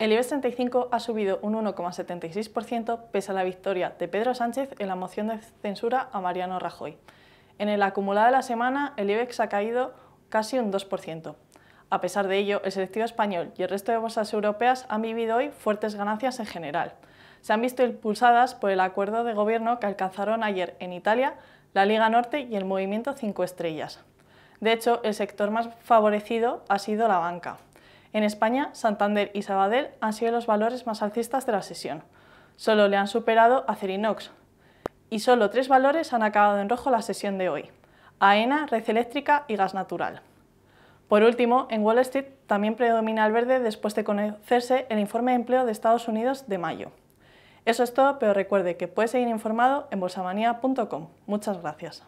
El IBEX 35 ha subido un 1,76% pese a la victoria de Pedro Sánchez en la moción de censura a Mariano Rajoy. En el acumulado de la semana, el IBEX ha caído casi un 2%. A pesar de ello, el selectivo español y el resto de bolsas europeas han vivido hoy fuertes ganancias en general. Se han visto impulsadas por el acuerdo de gobierno que alcanzaron ayer en Italia, la Liga Norte y el Movimiento 5 Estrellas. De hecho, el sector más favorecido ha sido la banca. En España, Santander y Sabadell han sido los valores más alcistas de la sesión. Solo le han superado a Cerinox. Y solo tres valores han acabado en rojo la sesión de hoy. AENA, Red Eléctrica y Gas Natural. Por último, en Wall Street también predomina el verde después de conocerse el informe de empleo de Estados Unidos de mayo. Eso es todo, pero recuerde que puede seguir informado en bolsamanía.com. Muchas gracias.